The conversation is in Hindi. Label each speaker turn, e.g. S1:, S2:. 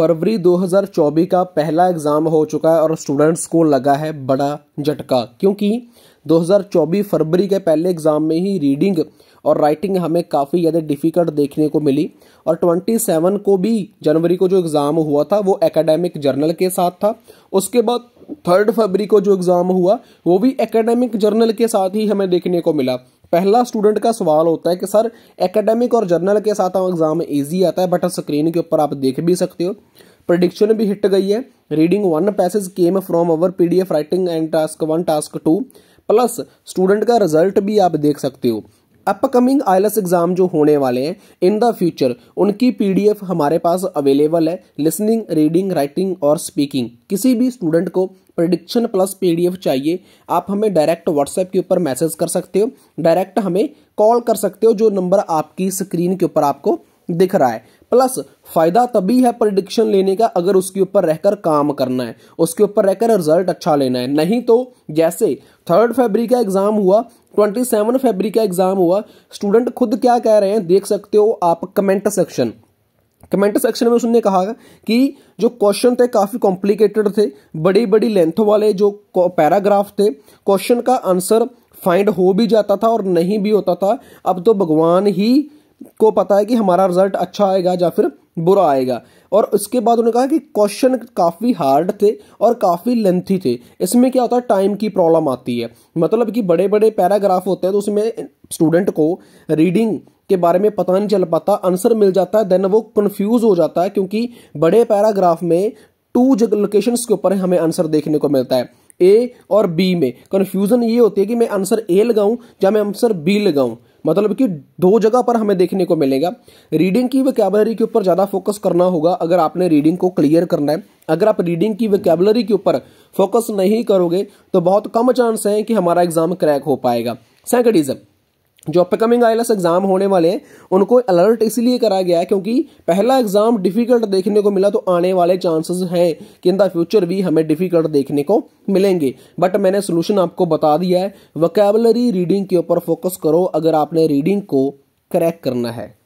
S1: फरवरी 2024 का पहला एग्ज़ाम हो चुका है और स्टूडेंट्स को लगा है बड़ा झटका क्योंकि 2024 फरवरी के पहले एग्ज़ाम में ही रीडिंग और राइटिंग हमें काफ़ी ज़्यादा डिफ़िकल्ट देखने को मिली और 27 को भी जनवरी को जो एग्ज़ाम हुआ था वो एकेडमिक जर्नल के साथ था उसके बाद थर्ड फरवरी को जो एग्ज़ाम हुआ वो भी एकेडमिक जर्नल के साथ ही हमें देखने को मिला पहला स्टूडेंट का सवाल होता है कि सर एकेडमिक और जर्नल के साथ एग्जाम ईजी आता है बट स्क्रीन के ऊपर आप देख भी सकते हो प्रडिक्शन भी हिट गई है reading one passage came from our P writing and task one task two plus student का रिजल्ट भी आप देख सकते हो अपकमिंग आयलस एग्जाम जो होने वाले हैं इन द फ्यूचर उनकी पीडीएफ हमारे पास अवेलेबल है लिसनिंग रीडिंग राइटिंग और स्पीकिंग किसी भी स्टूडेंट को प्रडिक्शन प्लस पीडीएफ चाहिए आप हमें डायरेक्ट व्हाट्सएप के ऊपर मैसेज कर सकते हो डायरेक्ट हमें कॉल कर सकते हो जो नंबर आपकी स्क्रीन के ऊपर आपको दिख रहा है प्लस फायदा तभी है प्रडिक्शन लेने का अगर उसके ऊपर रहकर काम करना है उसके ऊपर रहकर रिजल्ट अच्छा लेना है नहीं तो जैसे थर्ड फेबरी का एग्जाम हुआ ट्वेंटी सेवन फेबरी का एग्जाम हुआ स्टूडेंट खुद क्या कह रहे हैं देख सकते हो आप कमेंट सेक्शन कमेंट सेक्शन में उसने कहा कि जो क्वेश्चन थे काफ़ी कॉम्प्लिकेटेड थे बड़ी बड़ी लेंथ वाले जो पैराग्राफ थे क्वेश्चन का आंसर फाइंड हो भी जाता था और नहीं भी होता था अब तो भगवान ही को पता है कि हमारा रिजल्ट अच्छा आएगा या फिर बुरा आएगा और उसके बाद उन्होंने कहा कि क्वेश्चन काफ़ी हार्ड थे और काफ़ी लेंथी थे इसमें क्या होता है टाइम की प्रॉब्लम आती है मतलब कि बड़े बड़े पैराग्राफ होते हैं तो उसमें स्टूडेंट को रीडिंग के बारे में पता नहीं चल पाता आंसर मिल जाता है देन वो कन्फ्यूज़ हो जाता है क्योंकि बड़े पैराग्राफ में टू लोकेशन के ऊपर हमें आंसर देखने को मिलता है ए और बी में कन्फ्यूज़न ये होती है कि मैं आंसर ए लगाऊं या मैं आंसर बी लगाऊं मतलब कि दो जगह पर हमें देखने को मिलेगा रीडिंग की वैकेबलरी के ऊपर ज़्यादा फोकस करना होगा अगर आपने रीडिंग को क्लियर करना है अगर आप रीडिंग की वैकेबलरी के ऊपर फोकस नहीं करोगे तो बहुत कम चांस है कि हमारा एग्जाम क्रैक हो पाएगा सेकंड इज जो अपकमिंग आई एग्जाम होने वाले हैं उनको अलर्ट इसलिए कराया गया है क्योंकि पहला एग्जाम डिफिकल्ट देखने को मिला तो आने वाले चांसेस हैं कि इन द फ्यूचर भी हमें डिफिकल्ट देखने को मिलेंगे बट मैंने सोल्यूशन आपको बता दिया है वकेबलरी रीडिंग के ऊपर फोकस करो अगर आपने रीडिंग को क्रैक करना है